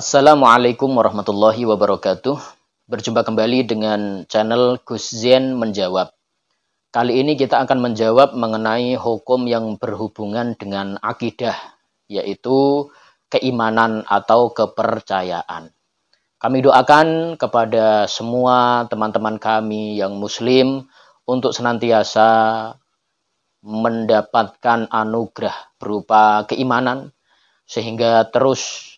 Assalamualaikum warahmatullahi wabarakatuh. Berjumpa kembali dengan channel Gus Zen Menjawab. Kali ini kita akan menjawab mengenai hukum yang berhubungan dengan akidah, yaitu keimanan atau kepercayaan. Kami doakan kepada semua teman-teman kami yang muslim untuk senantiasa mendapatkan anugerah berupa keimanan sehingga terus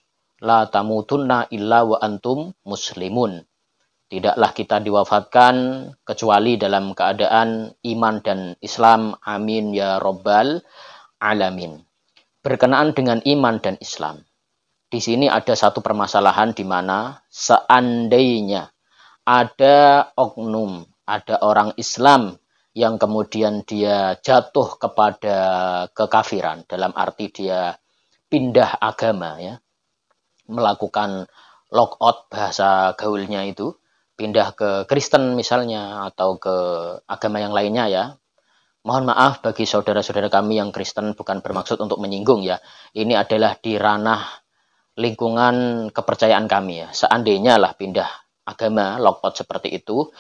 la tamutunna illa wa antum muslimun. Tidaklah kita diwafatkan kecuali dalam keadaan iman dan Islam. Amin ya robbal alamin. Berkenaan dengan iman dan Islam. Di sini ada satu permasalahan di mana seandainya ada oknum, ada orang Islam yang kemudian dia jatuh kepada kekafiran dalam arti dia pindah agama ya melakukan lockout bahasa gaulnya itu pindah ke Kristen misalnya atau ke agama yang lainnya ya. Mohon maaf bagi saudara-saudara kami yang Kristen bukan bermaksud untuk menyinggung ya. Ini adalah di ranah lingkungan kepercayaan kami ya. Seandainya lah pindah agama lockout seperti itu,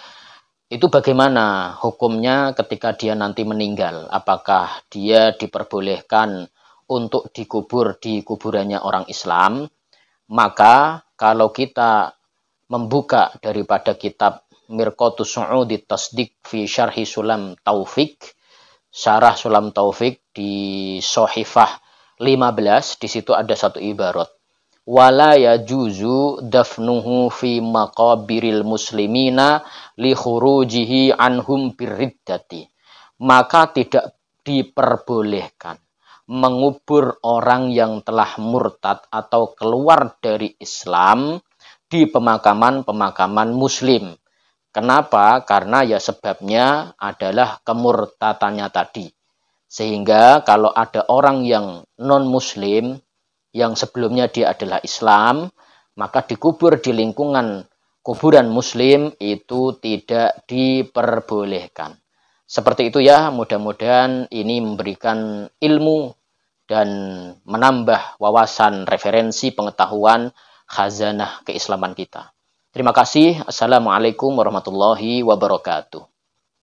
itu bagaimana hukumnya ketika dia nanti meninggal? Apakah dia diperbolehkan untuk dikubur di kuburannya orang Islam maka kalau kita membuka daripada kitab Mirkotu Su'udi Tasdik fi Syarhi Sulam Taufik, Syarah Sulam Taufik di Sohifah 15, di situ ada satu ibarat. Wala juzu dafnuhu fi maqabiril muslimina li khurujihi anhum birriddati Maka tidak diperbolehkan mengubur orang yang telah murtad atau keluar dari Islam di pemakaman-pemakaman muslim. Kenapa? Karena ya sebabnya adalah kemurtatannya tadi. Sehingga kalau ada orang yang non-muslim yang sebelumnya dia adalah Islam, maka dikubur di lingkungan kuburan muslim itu tidak diperbolehkan. Seperti itu ya, mudah-mudahan ini memberikan ilmu dan menambah wawasan, referensi, pengetahuan khazanah keislaman kita. Terima kasih. Assalamualaikum warahmatullahi wabarakatuh.